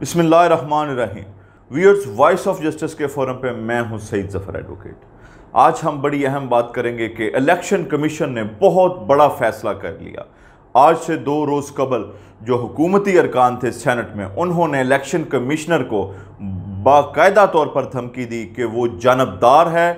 बिसमीम viewers Voice of Justice के forum पे मैं हूं सईद जफर एडवोकेट आज हम बड़ी अहम बात करेंगे कि इलेक्शन कमीशन ने बहुत बड़ा फैसला कर लिया आज से दो रोज़ कबल जो हुकूमती अरकान थे सेनेट में उन्होंने इलेक्शन कमिश्नर को बाकायदा तौर पर धमकी दी कि वो जानबदार है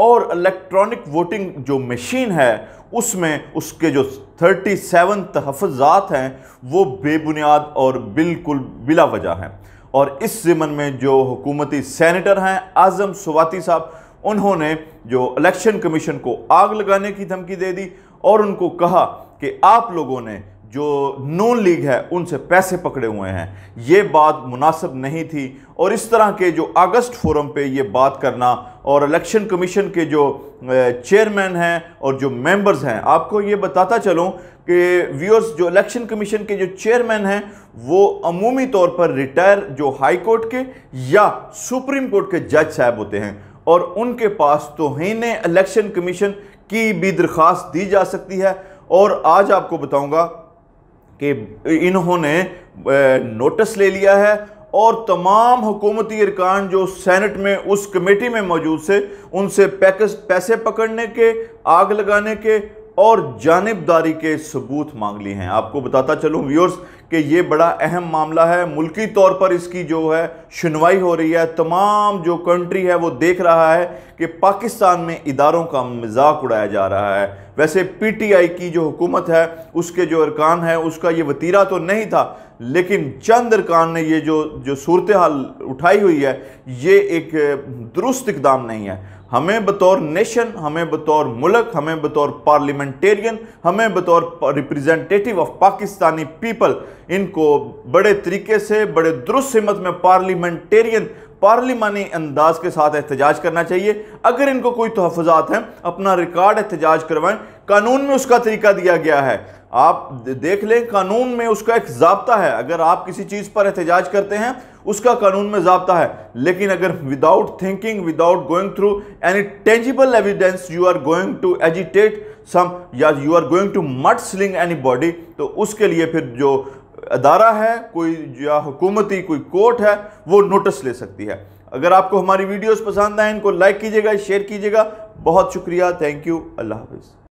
और इलेक्ट्रॉनिक वोटिंग जो मशीन है उसमें उसके जो थर्टी सेवन तहफात हैं वो बेबुनियाद और बिल्कुल बिला वजह हैं और इस ज़मन में जो हुकूमती सैनिटर हैं आज़म सवाती साहब उन्होंने जो इलेक्शन कमीशन को आग लगाने की धमकी दे दी और उनको कहा कि आप लोगों ने जो नून लीग है उनसे पैसे पकड़े हुए हैं ये बात मुनासिब नहीं थी और इस तरह के जो अगस्त फोरम पे ये बात करना और इलेक्शन कमीशन के जो चेयरमैन हैं और जो मेंबर्स हैं आपको ये बताता चलूँ कि व्यूअर्स जो इलेक्शन कमीशन के जो चेयरमैन हैं वो अमूमी तौर पर रिटायर जो हाई कोर्ट के या सुप्रीम कोर्ट के जज साहब होते हैं और उनके पास तोहन इलेक्शन कमीशन की भी दरख्वास्त दी जा सकती है और आज आपको बताऊंगा कि इन्होंने नोटिस ले लिया है और तमाम हुकूमती अरकान जो सैनट में उस कमेटी में मौजूद थे उनसे पैकेज पैसे पकड़ने के आग लगाने के और जानबदारी के सबूत मांग लिए हैं आपको बताता चलूं व्यूअर्स कि ये बड़ा अहम मामला है मुल्की तौर पर इसकी जो है सुनवाई हो रही है तमाम जो कंट्री है वो देख रहा है कि पाकिस्तान में इदारों का मजाक उड़ाया जा रहा है वैसे पीटीआई की जो हुकूमत है उसके जो अरकान है उसका ये वतीरा तो नहीं था लेकिन चंद अरकान ने ये जो जो सूरत हाल उठाई हुई है ये एक दुरुस्त इकदाम नहीं है हमें बतौर नेशन हमें बतौर मुल्क हमें बतौर पार्लियामेंटेरियन हमें बतौर रिप्रेजेंटेटिव ऑफ पाकिस्तानी पीपल इनको बड़े तरीके से बड़े दुरुस्त हिम्मत में पार्लियामेंटेरियन पार्लिमानी अंदाज के साथ एहतजाज करना चाहिए अगर इनको कोई तहफात हैं अपना रिकॉर्ड एहतजाज करवाएं कानून में उसका तरीका दिया गया है आप देख लें कानून में उसका एक जबता है अगर आप किसी चीज़ पर एहतजाज करते हैं उसका कानून में जबता है लेकिन अगर without thinking without going through any tangible evidence you are going to agitate some या you are going to mud sling anybody तो उसके लिए फिर जो अदारा है कोई या हुकूमती कोई कोर्ट है वो नोटिस ले सकती है अगर आपको हमारी वीडियोज पसंद आए इनको लाइक कीजिएगा शेयर कीजिएगा बहुत शुक्रिया थैंक यू अल्लाह हाफिज़